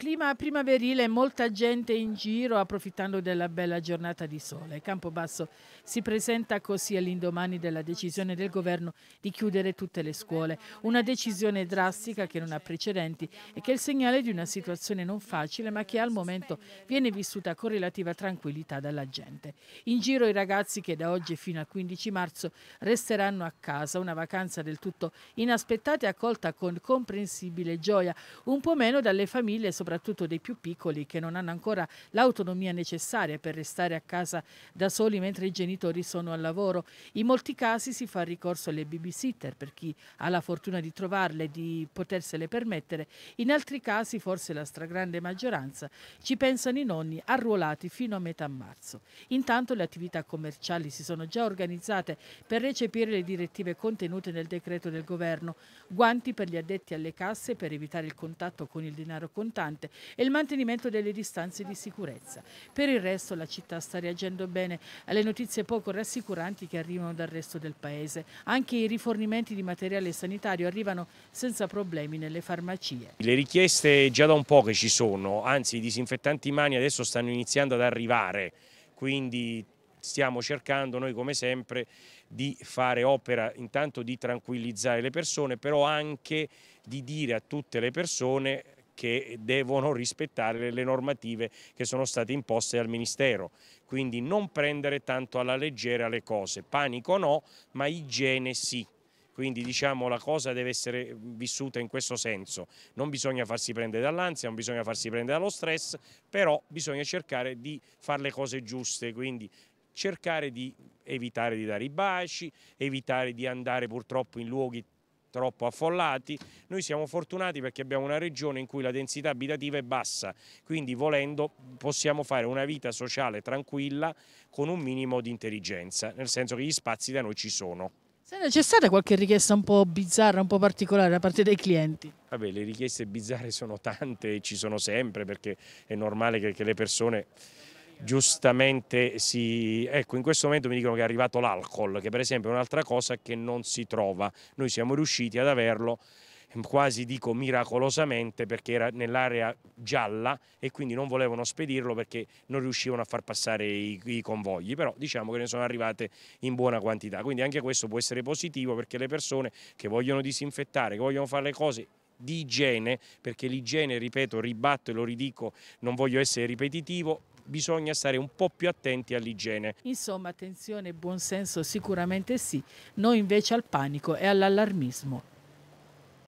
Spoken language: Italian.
Clima primaverile, molta gente in giro approfittando della bella giornata di sole. Campobasso si presenta così all'indomani della decisione del governo di chiudere tutte le scuole. Una decisione drastica che non ha precedenti e che è il segnale di una situazione non facile ma che al momento viene vissuta con relativa tranquillità dalla gente. In giro i ragazzi che da oggi fino al 15 marzo resteranno a casa, una vacanza del tutto inaspettata e accolta con comprensibile gioia, un po' meno dalle famiglie soprattutto soprattutto dei più piccoli che non hanno ancora l'autonomia necessaria per restare a casa da soli mentre i genitori sono al lavoro. In molti casi si fa ricorso alle babysitter per chi ha la fortuna di trovarle e di potersele permettere. In altri casi, forse la stragrande maggioranza, ci pensano i nonni arruolati fino a metà marzo. Intanto le attività commerciali si sono già organizzate per recepire le direttive contenute nel decreto del governo. Guanti per gli addetti alle casse per evitare il contatto con il denaro contante ambiente e il mantenimento delle distanze di sicurezza. Per il resto la città sta reagendo bene alle notizie poco rassicuranti che arrivano dal resto del paese. Anche i rifornimenti di materiale sanitario arrivano senza problemi nelle farmacie. Le richieste già da un po' che ci sono, anzi i disinfettanti mani adesso stanno iniziando ad arrivare, quindi stiamo cercando noi come sempre di fare opera intanto di tranquillizzare le persone però anche di dire a tutte le persone che devono rispettare le normative che sono state imposte dal Ministero. Quindi non prendere tanto alla leggera le cose, panico no, ma igiene sì. Quindi diciamo la cosa deve essere vissuta in questo senso, non bisogna farsi prendere dall'ansia, non bisogna farsi prendere dallo stress, però bisogna cercare di fare le cose giuste, quindi cercare di evitare di dare i baci, evitare di andare purtroppo in luoghi troppo affollati. Noi siamo fortunati perché abbiamo una regione in cui la densità abitativa è bassa, quindi volendo possiamo fare una vita sociale tranquilla con un minimo di intelligenza, nel senso che gli spazi da noi ci sono. C'è stata qualche richiesta un po' bizzarra, un po' particolare da parte dei clienti? Vabbè, le richieste bizzarre sono tante e ci sono sempre perché è normale che, che le persone giustamente si... Ecco, in questo momento mi dicono che è arrivato l'alcol, che per esempio è un'altra cosa che non si trova. Noi siamo riusciti ad averlo quasi dico miracolosamente perché era nell'area gialla e quindi non volevano spedirlo perché non riuscivano a far passare i, i, convogli, però diciamo che ne sono arrivate in buona quantità, quindi anche questo può essere positivo perché le persone che vogliono disinfettare, che vogliono fare le cose di igiene, perché l'igiene, ripeto, ribatto e lo ridico, non voglio essere ripetitivo, bisogna stare un po' più attenti all'igiene. Insomma, attenzione e buonsenso sicuramente sì, noi invece al panico e all'allarmismo.